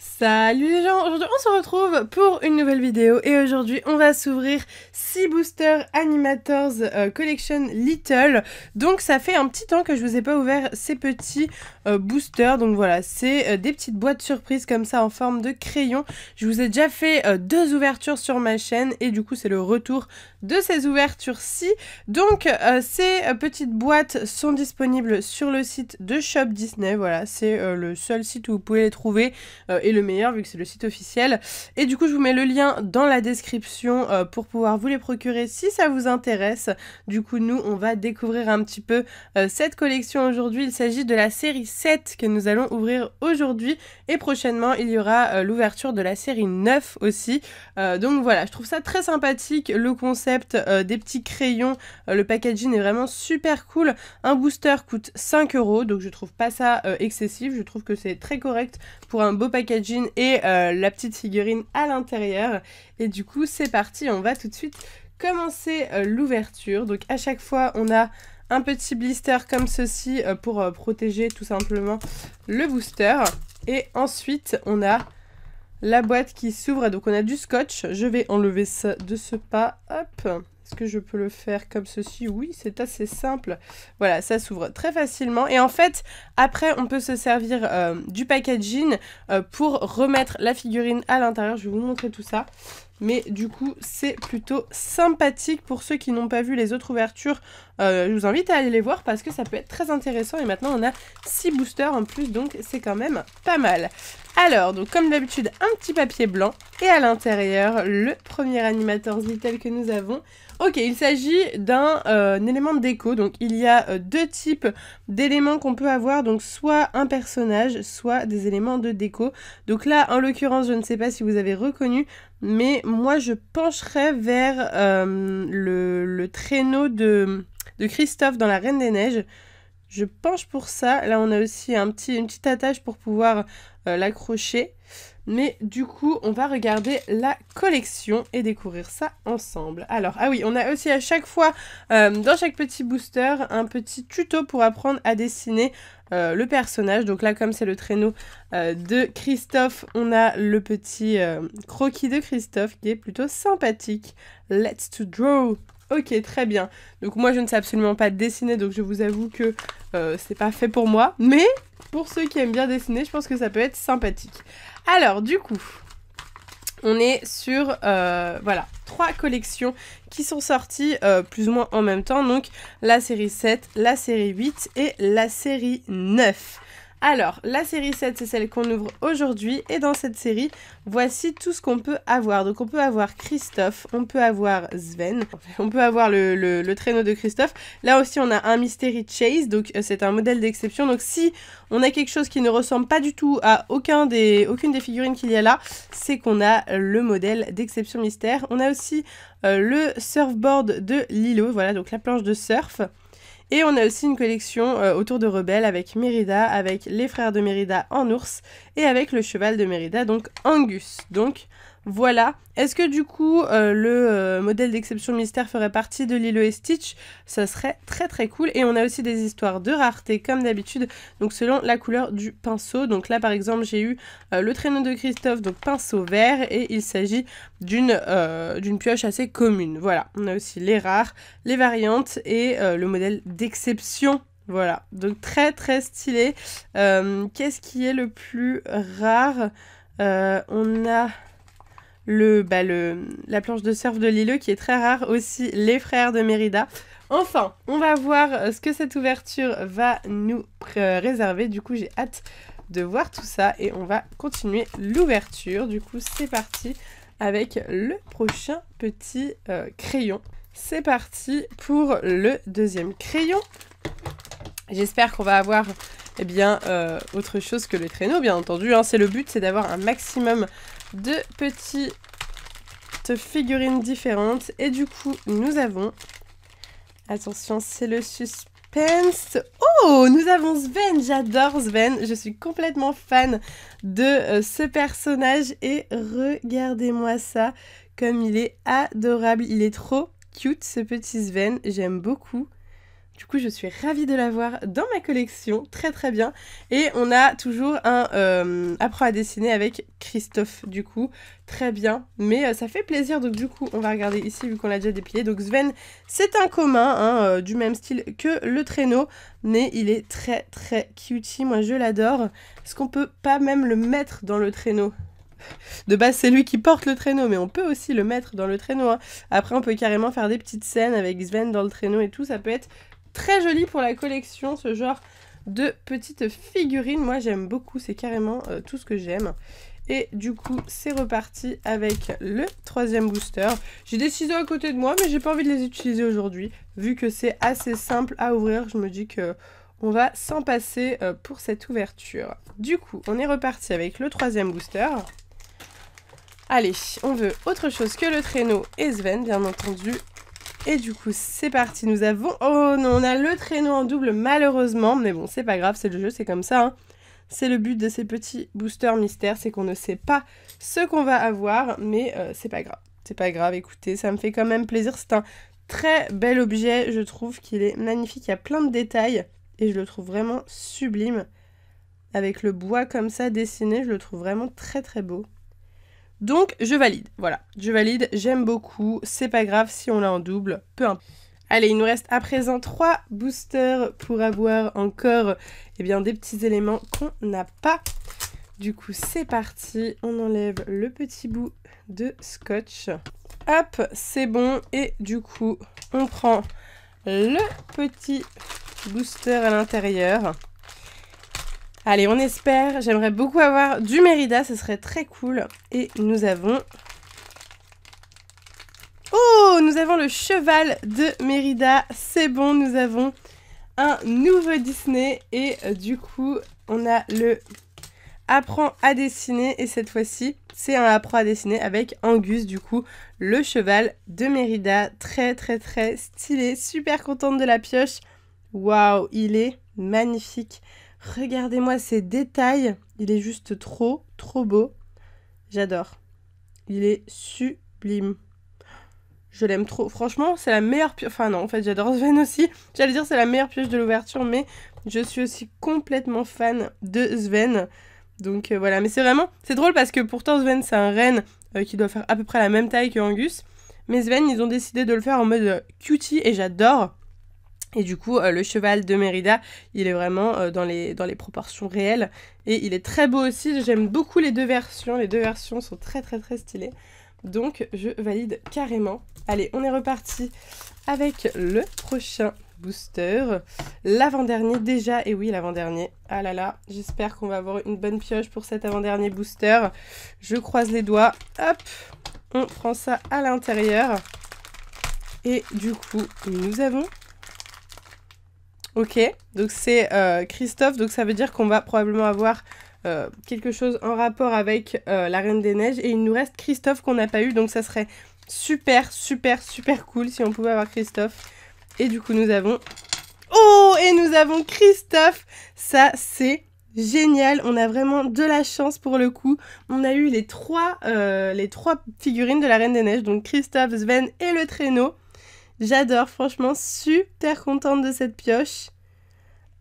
Salut les gens, aujourd'hui on se retrouve pour une nouvelle vidéo et aujourd'hui on va s'ouvrir 6 Booster Animators euh, Collection Little. Donc ça fait un petit temps que je vous ai pas ouvert ces petits euh, booster. Donc voilà, c'est euh, des petites boîtes surprises comme ça en forme de crayon. Je vous ai déjà fait euh, deux ouvertures sur ma chaîne et du coup c'est le retour de ces ouvertures-ci. Donc ces petites boîtes sont disponibles sur le site de Shop Disney. Voilà, c'est le seul site où vous pouvez les trouver et le meilleur vu que c'est le site officiel. Et du coup je vous mets le lien dans la description pour pouvoir vous les procurer si ça vous intéresse. Du coup nous on va découvrir un petit peu cette collection aujourd'hui. Il s'agit de la série que nous allons ouvrir aujourd'hui et prochainement il y aura euh, l'ouverture de la série 9 aussi. Euh, donc voilà, je trouve ça très sympathique le concept euh, des petits crayons, le packaging est vraiment super cool. Un booster coûte 5 euros donc je trouve pas ça excessif, je trouve que c'est très correct pour un beau packaging et la petite figurine à l'intérieur. Et du coup c'est parti, on va tout de suite commencer l'ouverture. Donc à chaque fois on a un petit blister comme ceci euh, pour euh, protéger tout simplement le booster. Et ensuite, on a la boîte qui s'ouvre. Donc, on a du scotch. Je vais enlever ça de ce pas. Hop Est-ce que je peux le faire comme ceci Oui, c'est assez simple. Voilà, ça s'ouvre très facilement. Et en fait, après, on peut se servir euh, du packaging pour remettre la figurine à l'intérieur. Je vais vous montrer tout ça. Mais du coup, c'est plutôt sympathique. Pour ceux qui n'ont pas vu les autres ouvertures, euh, je vous invite à aller les voir parce que ça peut être très intéressant. Et maintenant, on a 6 boosters en plus, donc c'est quand même pas mal. Alors, donc comme d'habitude, un petit papier blanc. Et à l'intérieur, le premier animator Zitel que nous avons. Ok, il s'agit d'un euh, élément de déco. Donc, il y a euh, deux types d'éléments qu'on peut avoir. Donc, soit un personnage, soit des éléments de déco. Donc là, en l'occurrence, je ne sais pas si vous avez reconnu, mais moi je pencherais vers euh, le, traîneau de, de Christophe dans La Reine des Neiges, je penche pour ça. Là, on a aussi un petit, une petite attache pour pouvoir euh, l'accrocher. Mais du coup, on va regarder la collection et découvrir ça ensemble. Alors, ah oui, on a aussi à chaque fois, euh, dans chaque petit booster, un petit tuto pour apprendre à dessiner euh, le personnage. Donc là, comme c'est le traîneau de Christophe, on a le petit croquis de Christophe qui est plutôt sympathique. Let's to draw Ok, très bien. Donc moi, je ne sais absolument pas dessiner, donc je vous avoue que euh, c'est pas fait pour moi. Mais pour ceux qui aiment bien dessiner, je pense que ça peut être sympathique. Alors, du coup, on est sur euh, voilà trois collections qui sont sorties euh, plus ou moins en même temps. Donc la série 7, la série 8 et la série 9. Alors, la série 7, c'est celle qu'on ouvre aujourd'hui. Et dans cette série, voici tout ce qu'on peut avoir. Donc, on peut avoir Christophe, on peut avoir Sven, on peut avoir le, traîneau de Christophe. Là aussi, on a un Mystery Chase, donc euh, c'est un modèle d'exception. Donc, si on a quelque chose qui ne ressemble pas du tout à aucun des, aucune des figurines qu'il y a là, c'est qu'on a le modèle d'exception mystère. On a aussi euh, le surfboard de Lilo, voilà, donc la planche de surf. Et on a aussi une collection euh, autour de Rebelle avec Mérida, avec les frères de Mérida en ours et avec le cheval de Mérida, donc Angus. Donc voilà. Est-ce que du coup, euh, le euh, modèle d'exception mystère ferait partie de Lilo et Stitch Ça serait très très cool. Et on a aussi des histoires de rareté, comme d'habitude, donc selon la couleur du pinceau. Donc là, par exemple, j'ai eu euh, le traîneau de Christophe, donc pinceau vert, et il s'agit d'une pioche assez commune. Voilà. On a aussi les rares, les variantes et le modèle d'exception voilà, donc très très stylé. Qu'est-ce qui est le plus rare On a le, bah, le, la planche de surf de Lilo qui est très rare, aussi les frères de Mérida. Enfin, on va voir euh, ce que cette ouverture va nous euh, réserver. Du coup, j'ai hâte de voir tout ça et on va continuer l'ouverture. Du coup, c'est parti avec le prochain petit euh, crayon. C'est parti pour le deuxième crayon. J'espère qu'on va avoir eh bien, autre chose que le traîneau, bien entendu. Hein. C'est le but, c'est d'avoir un maximum de petits figurines différentes. Et du coup, nous avons... Attention, c'est le suspense. Oh, nous avons Sven. J'adore Sven. Je suis complètement fan de euh, ce personnage. Et regardez-moi ça, comme il est adorable. Il est trop cute, ce petit Sven. J'aime beaucoup. Du coup, je suis ravie de l'avoir dans ma collection, très très bien. Et on a toujours un euh, apprend à dessiner avec Christophe, du coup, très bien. Mais euh, ça fait plaisir, donc du coup, on va regarder ici, vu qu'on l'a déjà dépilé. Donc Sven, c'est un commun, hein, euh, du même style que le traîneau, mais il est très très cutie, moi je l'adore. Est-ce qu'on peut pas même le mettre dans le traîneau de base, c'est lui qui porte le traîneau, mais on peut aussi le mettre dans le traîneau. Hein. Après, on peut carrément faire des petites scènes avec Sven dans le traîneau et tout. Ça peut être très joli pour la collection, ce genre de petites figurines. Moi, j'aime beaucoup, c'est carrément euh, tout ce que j'aime. Et du coup, c'est reparti avec le troisième booster. J'ai des ciseaux à côté de moi, mais j'ai pas envie de les utiliser aujourd'hui. Vu que c'est assez simple à ouvrir, je me dis que on va s'en passer euh, pour cette ouverture. Du coup, on est reparti avec le troisième booster. Allez, on veut autre chose que le traîneau et Sven, bien entendu. Et du coup, c'est parti. Nous avons... Oh non, on a le traîneau en double, malheureusement. Mais bon, c'est pas grave, c'est le jeu, c'est comme ça. Hein. C'est le but de ces petits boosters mystères, c'est qu'on ne sait pas ce qu'on va avoir, mais euh, c'est pas grave. C'est pas grave, écoutez, ça me fait quand même plaisir. C'est un très bel objet, je trouve qu'il est magnifique, il y a plein de détails et je le trouve vraiment sublime. Avec le bois comme ça dessiné, je le trouve vraiment très très beau. Donc je valide, voilà, je valide, j'aime beaucoup, c'est pas grave si on l'a en double, peu importe. Allez, il nous reste à présent trois boosters pour avoir encore eh bien, des petits éléments qu'on n'a pas. Du coup, c'est parti, on enlève le petit bout de scotch. Hop, c'est bon, et du coup, on prend le petit booster à l'intérieur. Allez, on espère. J'aimerais beaucoup avoir du Mérida, ce serait très cool. Et nous avons... Oh, nous avons le cheval de Mérida. C'est bon, nous avons un nouveau Disney. Et euh, du coup, on a le apprend à dessiner et cette fois-ci c'est un apprend à dessiner avec Angus du coup le cheval de Mérida très très très stylé super contente de la pioche waouh il est magnifique Regardez-moi ces détails. Il est juste trop, trop beau. J'adore. Il est sublime. Je l'aime trop. Franchement, c'est la meilleure pioche. Enfin, non, en fait, j'adore Sven aussi. J'allais dire c'est la meilleure pioche de l'ouverture, mais je suis aussi complètement fan de Sven. Donc euh, voilà, mais c'est vraiment, c'est drôle parce que pourtant Sven c'est un renne euh, qui doit faire à peu près la même taille que Angus, mais Sven ils ont décidé de le faire en mode euh, cutie et j'adore. Et du coup, euh, le cheval de Mérida, il est vraiment euh, dans, les, dans les proportions réelles. Et il est très beau aussi. J'aime beaucoup les deux versions. Les deux versions sont très très très stylées. Donc je valide carrément. Allez, on est reparti avec le prochain booster. L'avant-dernier déjà. Et oui, l'avant-dernier. Ah là là, j'espère qu'on va avoir une bonne pioche pour cet avant-dernier booster. Je croise les doigts. Hop, on prend ça à l'intérieur. Et du coup, nous avons Ok, donc c'est euh, Christophe, donc ça veut dire qu'on va probablement avoir euh, quelque chose en rapport avec euh, la Reine des Neiges. Et il nous reste Christophe qu'on n'a pas eu, donc ça serait super, super, super cool si on pouvait avoir Christophe. Et du coup, nous avons... Oh Et nous avons Christophe Ça, c'est génial. On a vraiment de la chance pour le coup. On a eu les trois, les trois figurines de la Reine des Neiges, donc Christophe, Sven et le traîneau. J'adore, franchement, super contente de cette pioche.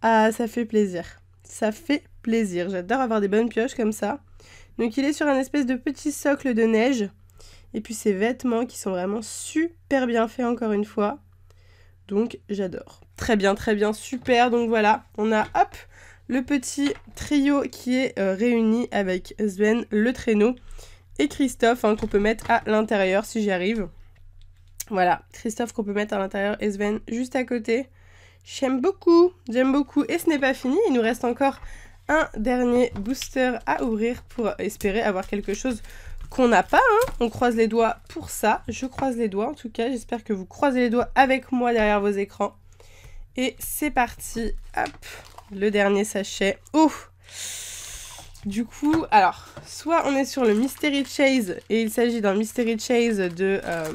Ah, ça fait plaisir. Ça fait plaisir. J'adore avoir des bonnes pioches comme ça. Donc il est sur un espèce de petit socle de neige. Et puis ses vêtements qui sont vraiment super bien faits encore une fois. Donc j'adore. Très bien, très bien, super. Donc voilà, on a hop le petit trio qui est euh, réuni avec Sven, le traîneau et Christophe hein, qu'on peut mettre à l'intérieur si j'y arrive. Voilà, Christophe qu'on peut mettre à l'intérieur et Sven juste à côté. J'aime beaucoup, j'aime beaucoup. Et ce n'est pas fini, il nous reste encore un dernier booster à ouvrir pour espérer avoir quelque chose qu'on n'a pas. Hein. On croise les doigts pour ça. Je croise les doigts en tout cas. J'espère que vous croisez les doigts avec moi derrière vos écrans. Et c'est parti. Hop, le dernier sachet. Oh du coup, alors, soit on est sur le Mystery Chase, et il s'agit d'un Mystery Chase de... Euh,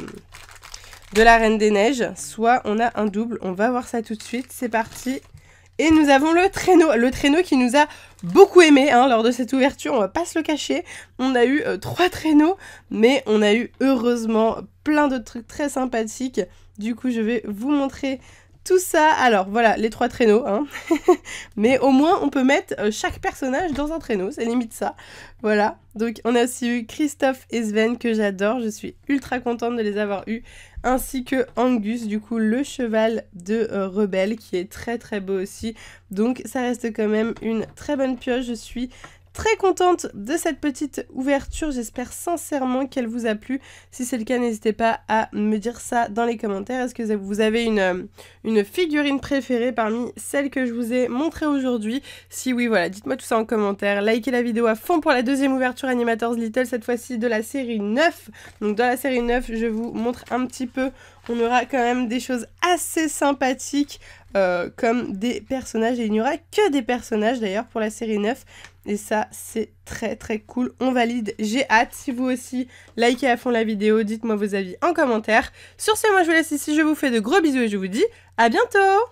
de la Reine des Neiges, soit on a un double. On va voir ça tout de suite. C'est parti. Et nous avons le traîneau, le traîneau qui nous a beaucoup aimé hein. lors de cette ouverture, on va pas se le cacher. On a eu euh, trois traîneaux, mais on a eu heureusement plein de trucs très sympathiques. Du coup, je vais vous montrer tout ça, alors voilà, les trois traîneaux, hein. Mais au moins, on peut mettre euh, chaque personnage dans un traîneau, c'est limite ça. Voilà. Donc, on a aussi eu Christophe et Sven, que j'adore. Je suis ultra contente de les avoir eus. Ainsi que Angus, du coup, le cheval de euh, Rebelle, qui est très très beau aussi. Donc, ça reste quand même une très bonne pioche. Je suis très contente de cette petite ouverture. J'espère sincèrement qu'elle vous a plu. Si c'est le cas, n'hésitez pas à me dire ça dans les commentaires. Est-ce que vous avez une, euh, une figurine préférée parmi celles que je vous ai montrées aujourd'hui Si oui, voilà, dites-moi tout ça en commentaire. Likez la vidéo à fond pour la deuxième ouverture Animators Little, cette fois-ci de la série 9. Donc dans la série 9, je vous montre un petit peu. On aura quand même des choses assez sympathiques. Euh, comme des personnages. Et il n'y aura que des personnages d'ailleurs pour la série 9. Et ça, c'est très très cool. On valide. J'ai hâte. Si vous aussi, likez à fond la vidéo. Dites-moi vos avis en commentaire. Sur ce, moi je vous laisse ici. Je vous fais de gros bisous et je vous dis à bientôt